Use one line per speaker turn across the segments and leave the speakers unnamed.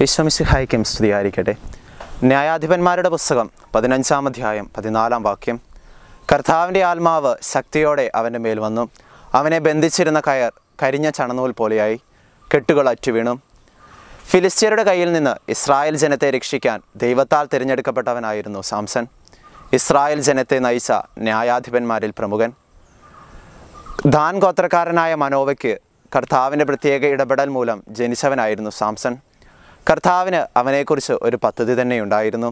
high ഈശ്വമിസിഹായിക്കും ആയിരിക്കട്ടെ ന്യായാധിപന്മാരുടെ പുസ്തകം പതിനഞ്ചാം അധ്യായം പതിനാലാം വാക്യം കർത്താവിൻ്റെ ആത്മാവ് ശക്തിയോടെ അവൻ്റെ മേൽ വന്നു അവനെ ബന്ധിച്ചിരുന്ന കയർ കരിഞ്ഞ ചണനൂൽ പോലെയായി കെട്ടുകൾ അറ്റുവീണു ഫിലിസ്ത്യരുടെ കയ്യിൽ നിന്ന് ഇസ്രായേൽ ജനത്തെ രക്ഷിക്കാൻ ദൈവത്താൽ തിരഞ്ഞെടുക്കപ്പെട്ടവനായിരുന്നു സാംസൺ ഇസ്രായേൽ ജനത്തെ നയിച്ച ന്യായാധിപന്മാരിൽ പ്രമുഖൻ ദാൻ ഗോത്രക്കാരനായ മനോവയ്ക്ക് കർത്താവിൻ്റെ പ്രത്യേക ഇടപെടൽ മൂലം ജനിച്ചവനായിരുന്നു സാംസൺ കർത്താവിന് അവനെക്കുറിച്ച് ഒരു പദ്ധതി തന്നെ ഉണ്ടായിരുന്നു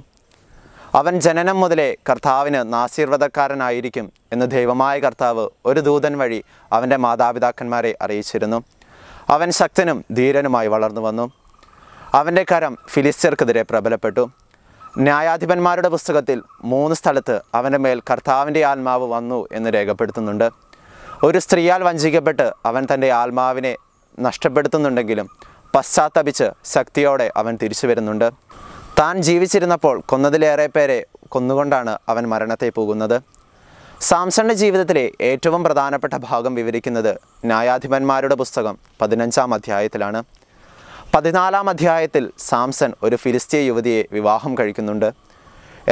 അവൻ ജനനം മുതലേ കർത്താവിന് നാസീർവദക്കാരനായിരിക്കും എന്ന് ദൈവമായ കർത്താവ് ഒരു ദൂതൻ വഴി അവൻ്റെ മാതാപിതാക്കന്മാരെ അറിയിച്ചിരുന്നു അവൻ ശക്തനും ധീരനുമായി വളർന്നു വന്നു അവൻ്റെ കരം ഫിലിസ്റ്റർക്കെതിരെ പ്രബലപ്പെട്ടു ന്യായാധിപന്മാരുടെ പുസ്തകത്തിൽ മൂന്ന് സ്ഥലത്ത് അവൻ്റെ മേൽ കർത്താവിൻ്റെ ആത്മാവ് വന്നു എന്ന് രേഖപ്പെടുത്തുന്നുണ്ട് ഒരു സ്ത്രീയാൽ വഞ്ചിക്കപ്പെട്ട് അവൻ തൻ്റെ ആത്മാവിനെ നഷ്ടപ്പെടുത്തുന്നുണ്ടെങ്കിലും പശ്ചാത്തപിച്ച് ശക്തിയോടെ അവൻ തിരിച്ചു വരുന്നുണ്ട് താൻ ജീവിച്ചിരുന്നപ്പോൾ കൊന്നതിലേറെ പേരെ കൊന്നുകൊണ്ടാണ് അവൻ മരണത്തെ പോകുന്നത് സാംസണിൻ്റെ ജീവിതത്തിലെ ഏറ്റവും പ്രധാനപ്പെട്ട ഭാഗം വിവരിക്കുന്നത് ന്യായാധിപന്മാരുടെ പുസ്തകം പതിനഞ്ചാം അധ്യായത്തിലാണ് പതിനാലാം അധ്യായത്തിൽ സാംസൺ ഒരു ഫിലിസ്തീയ യുവതിയെ വിവാഹം കഴിക്കുന്നുണ്ട്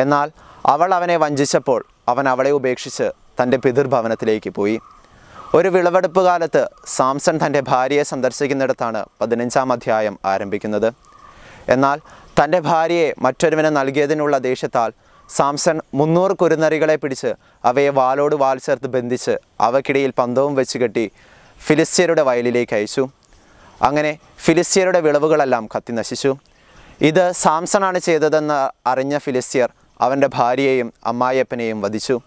എന്നാൽ അവൾ അവനെ വഞ്ചിച്ചപ്പോൾ അവൻ അവളെ ഉപേക്ഷിച്ച് തൻ്റെ പിതൃഭവനത്തിലേക്ക് പോയി ഒരു വിളവെടുപ്പ് കാലത്ത് സാംസൺ തൻ്റെ ഭാര്യയെ സന്ദർശിക്കുന്നിടത്താണ് പതിനഞ്ചാം അധ്യായം ആരംഭിക്കുന്നത് എന്നാൽ തൻ്റെ ഭാര്യയെ മറ്റൊരുവിനെ നൽകിയതിനുള്ള ദേഷ്യത്താൽ സാംസൺ മുന്നൂറ് കുരുനരികളെ പിടിച്ച് അവയെ വാലോട് വാൽ ചേർത്ത് ബന്ധിച്ച് അവക്കിടയിൽ പന്തവും വെച്ച് കെട്ടി ഫിലിസ്തീനയുടെ വയലിലേക്ക് അയച്ചു അങ്ങനെ ഫിലിസ്തീനയുടെ വിളവുകളെല്ലാം കത്തി നശിച്ചു ഇത് സാംസണാണ് ചെയ്തതെന്ന് അറിഞ്ഞ ഫിലിസ്തീർ അവൻ്റെ ഭാര്യയെയും അമ്മായിയപ്പനെയും വധിച്ചു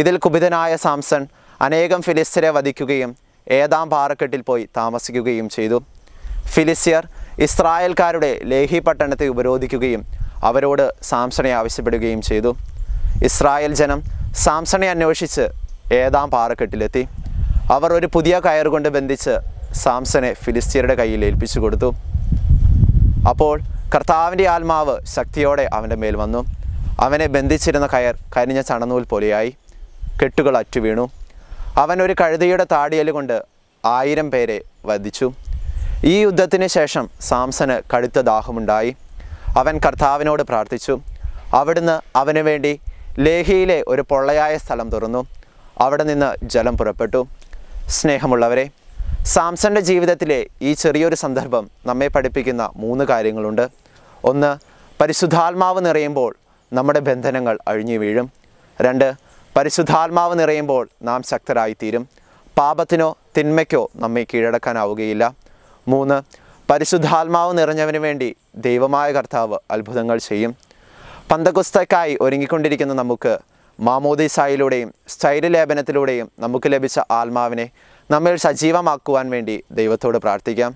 ഇതിൽ കുപിതനായ സാംസൺ അനേകം ഫിലിസ്തരെ വധിക്കുകയും ഏതാം പാറക്കെട്ടിൽ പോയി താമസിക്കുകയും ചെയ്തു ഫിലിസ്യർ ഇസ്രായേൽക്കാരുടെ ലേഹി പട്ടണത്തെ ഉപരോധിക്കുകയും അവരോട് സാംസണെ ആവശ്യപ്പെടുകയും ചെയ്തു ഇസ്രായേൽ ജനം സാംസണെ അന്വേഷിച്ച് ഏതാം പാറക്കെട്ടിലെത്തി അവർ ഒരു പുതിയ കയർ കൊണ്ട് ബന്ധിച്ച് സാംസനെ ഫിലിസ്തീനയുടെ കയ്യിൽ ഏൽപ്പിച്ചു കൊടുത്തു അപ്പോൾ കർത്താവിൻ്റെ ആത്മാവ് ശക്തിയോടെ അവൻ്റെ മേൽ വന്നു അവനെ ബന്ധിച്ചിരുന്ന കയർ കരിഞ്ഞ ചണനൂൽ പോലെയായി കെട്ടുകൾ അറ്റുവീണു അവൻ ഒരു കഴുതയുടെ താടിയൽ കൊണ്ട് ആയിരം പേരെ വധിച്ചു ഈ യുദ്ധത്തിന് ശേഷം സാംസന് കടുത്ത ദാഹമുണ്ടായി അവൻ കർത്താവിനോട് പ്രാർത്ഥിച്ചു അവിടുന്ന് അവന് വേണ്ടി ലേഹിയിലെ ഒരു പൊള്ളയായ സ്ഥലം തുറന്നു അവിടെ നിന്ന് ജലം പുറപ്പെട്ടു സ്നേഹമുള്ളവരെ സാംസന്റെ ജീവിതത്തിലെ ഈ ചെറിയൊരു സന്ദർഭം നമ്മെ പഠിപ്പിക്കുന്ന മൂന്ന് കാര്യങ്ങളുണ്ട് ഒന്ന് പരിശുദ്ധാത്മാവ് നിറയുമ്പോൾ നമ്മുടെ ബന്ധനങ്ങൾ അഴിഞ്ഞു വീഴും രണ്ട് പരിശുദ്ധാത്മാവ് നിറയുമ്പോൾ നാം ശക്തരായിത്തീരും പാപത്തിനോ തിന്മയ്ക്കോ നമ്മെ കീഴടക്കാനാവുകയില്ല മൂന്ന് പരിശുദ്ധാത്മാവ് നിറഞ്ഞവന് വേണ്ടി ദൈവമായ കർത്താവ് അത്ഭുതങ്ങൾ ചെയ്യും പന്തകുസ്തക്കായി ഒരുങ്ങിക്കൊണ്ടിരിക്കുന്ന നമുക്ക് മാമോദിസായിലൂടെയും സ്ഥൈര്യലേപനത്തിലൂടെയും നമുക്ക് ലഭിച്ച ആത്മാവിനെ നമ്മൾ സജീവമാക്കുവാൻ വേണ്ടി ദൈവത്തോട് പ്രാർത്ഥിക്കാം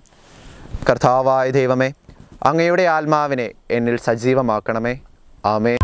കർത്താവായ ദൈവമേ അങ്ങയുടെ ആത്മാവിനെ എന്നിൽ സജീവമാക്കണമേ ആമേ